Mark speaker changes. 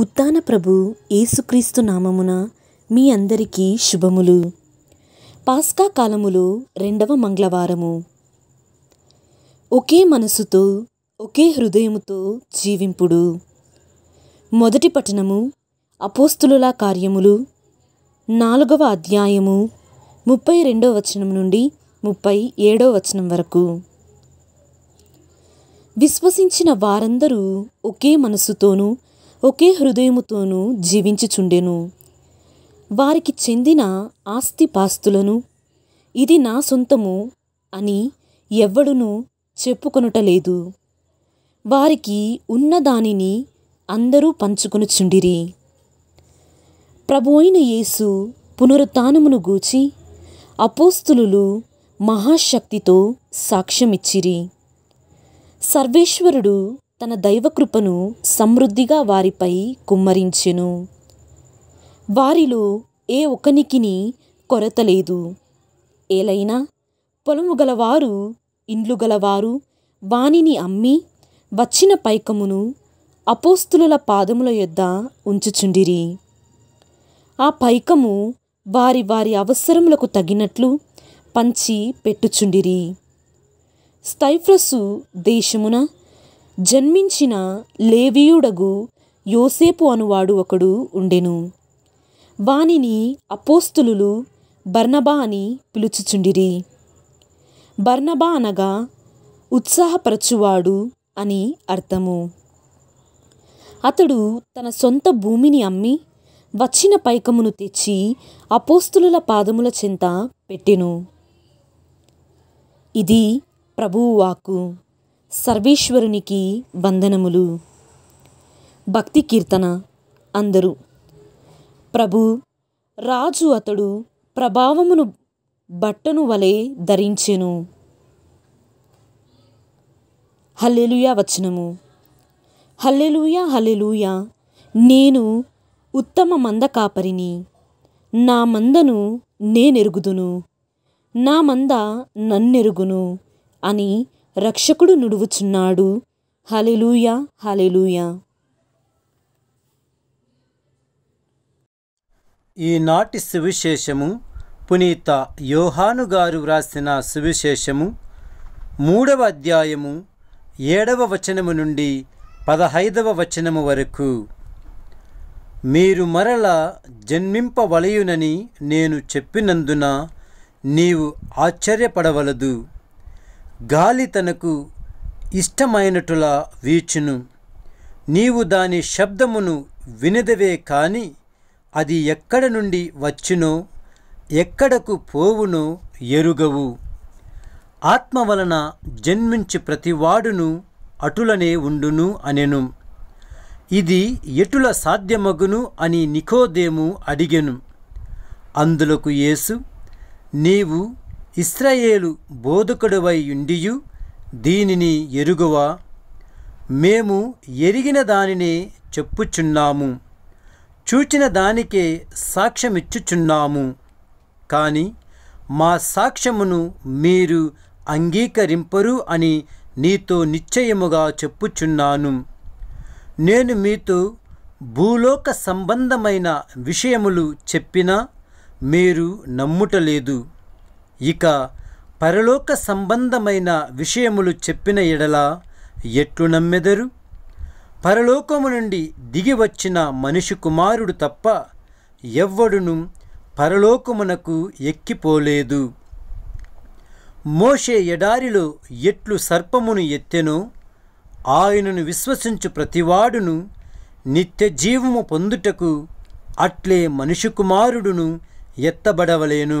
Speaker 1: ఉత్తాన ప్రభు యేసుక్రీస్తు నామమున మీ అందరికీ శుభములు పాస్కా కాలములో రెండవ మంగళవారము ఒకే మనసుతో ఒకే హృదయముతో జీవింపుడు మొదటి పట్టణము అపోస్తులుల కార్యములు నాలుగవ అధ్యాయము ముప్పై రెండవ వచనం నుండి ముప్పై ఏడవ వచనం వరకు విశ్వసించిన వారందరూ ఒకే మనసుతోనూ ఒకే హృదయముతోనూ జీవించుచుండెను వారికి చెందిన ఆస్తిపాస్తులను ఇది నా సొంతము అని ఎవ్వడునూ చెప్పుకొనుటలేదు వారికి ఉన్నదానిని అందరూ పంచుకొనుచుండిరి ప్రభు అయిన యేసు పునరుత్నమును గూచి అపోస్తులు మహాశక్తితో సాక్ష్యమిచ్చిరి సర్వేశ్వరుడు తన దైవకృపను సమృద్ధిగా వారిపై కుమ్మరించెను వారిలో ఏ ఒకనికిని కొరత లేదు ఏలైనా పొలము గలవారు ఇండ్లు గలవారు వానిని అమ్మి వచ్చిన పైకమును అపోస్తుల పాదముల యొద్ద ఉంచుచుండిరి ఆ పైకము వారి వారి అవసరములకు తగినట్లు పంచి పెట్టుచుండిరి స్థైఫ్రసు దేశమున జన్మించిన లేవీయుడగు యోసేపు అనువాడు ఒకడు ఉండెను వానిని అపోస్తులులు బర్నబా అని పిలుచుచుండిరి బర్నబా అనగా ఉత్సాహపరచువాడు అని అర్థము అతడు తన సొంత భూమిని అమ్మి వచ్చిన పైకమును తెచ్చి అపోస్తులుల పాదముల చెంత పెట్టెను ఇది ప్రభువు వాక్కు సర్వేశ్వరునికి వందనములు భక్తి కీర్తన అందరూ ప్రభు రాజు అతడు ప్రభావమును బట్టను వలె ధరించెను హల్లెలుయా వచనము హల్లెలుయా హల్లెలుయా నేను ఉత్తమ మంద కాపరిని నా మందను నేనెరుగుదును నా మంద నన్నెరుగును అని రక్షకుడు నుడువుచున్నాడు హలెలూయా హలెలూయా
Speaker 2: ఈనాటి సువిశేషము పునీత యోహాను గారు వ్రాసిన సువిశేషము మూడవ అధ్యాయము ఏడవ వచనము నుండి పదహైదవ వచనము వరకు మీరు మరల జన్మింపవలయునని నేను చెప్పినందున నీవు ఆశ్చర్యపడవలదు గాలి తనకు ఇష్టమైనటులా వీచును నీవు దాని శబ్దమును వినదవే కాని అది ఎక్కడ నుండి వచ్చునో ఎక్కడకు పోవునో ఎరుగవు ఆత్మ వలన జన్మించి ప్రతివాడును అటులనే ఉండును అనెను ఇది ఎటుల సాధ్యమగును అని నికోదేము అడిగెను అందులకు యేసు నీవు ఇస్రాయేలు బోధకుడువై ఉండియు దీనిని ఎరుగువా మేము ఎరిగిన దానినే చెప్పుచున్నాము చూచిన దానికే సాక్ష్యమిచ్చుచున్నాము కానీ మా సాక్ష్యమును మీరు అంగీకరింపరు అని నీతో నిశ్చయముగా చెప్పుచున్నాను నేను మీతో భూలోక సంబంధమైన విషయములు చెప్పినా మీరు నమ్ముటలేదు ఇక పరలోక సంబంధమైన విషయములు చెప్పిన ఎడల ఎట్లు నమ్మెదరు పరలోకము నుండి దిగి వచ్చిన మనిషి కుమారుడు తప్ప ఎవ్వడును పరలోకమునకు ఎక్కిపోలేదు మోషే ఎడారిలో ఎట్లు సర్పమును ఎత్తెనో ఆయనను విశ్వసించు ప్రతివాడును నిత్య జీవము పొందుటకు అట్లే మనిషి కుమారుడును ఎత్తబడవలేను